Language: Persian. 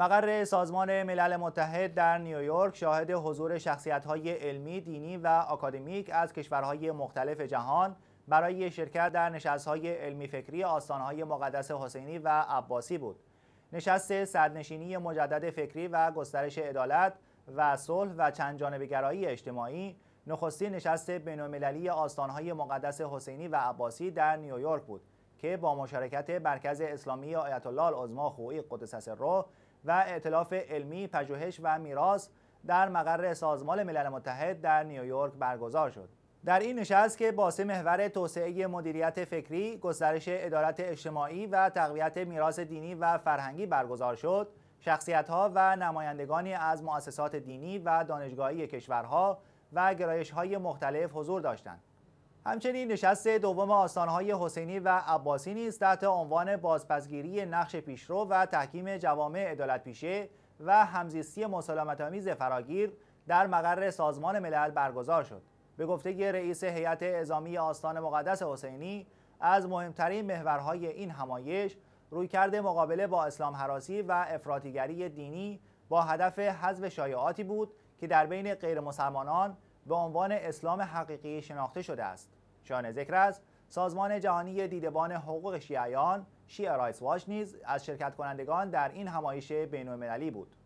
مقر سازمان ملل متحد در نیویورک شاهد حضور شخصیت‌های علمی، دینی و آکادمیک از کشورهای مختلف جهان برای شرکت در نشست‌های علمی فکری آستانهای مقدس حسینی و عباسی بود. نشست صدرنشینی مجدد فکری و گسترش عدالت و صلح و چند جانبگرایی اجتماعی نخستین نشست بین‌المللی آستانهای مقدس حسینی و عباسی در نیویورک بود که با مشارکت مرکز اسلامی آیت الله خوئی قدس سره و اعتلاف علمی، پژوهش و میراث در مقر سازمان ملل متحد در نیویورک برگزار شد. در این نشست که سه محور توسعه مدیریت فکری، گسترش ادارت اجتماعی و تقویت میراث دینی و فرهنگی برگزار شد، شخصیت‌ها و نمایندگانی از مؤسسات دینی و دانشگاهی کشورها و های مختلف حضور داشتند. همچنین نشست دوم آستانهای حسینی و عباسی نیز تحت عنوان بازپسگیری نقش پیشرو و تحکیم جوامع پیشه و همزیستی مسالمتآمیز فراگیر در مقر سازمان ملل برگزار شد به گفته رئیس هیئت اعزامی آستان مقدس حسینی از مهمترین محورهای این همایش رویکرد مقابله با اسلام حراسی و افراطیگری دینی با هدف حذف شایعاتی بود که در بین غیرمسلمانان مسلمانان به عنوان اسلام حقیقی شناخته شده است شانه ذکر است سازمان جهانی دیدبان حقوق شیعیان شیعه رایس واش نیز از شرکت کنندگان در این همایش بین بود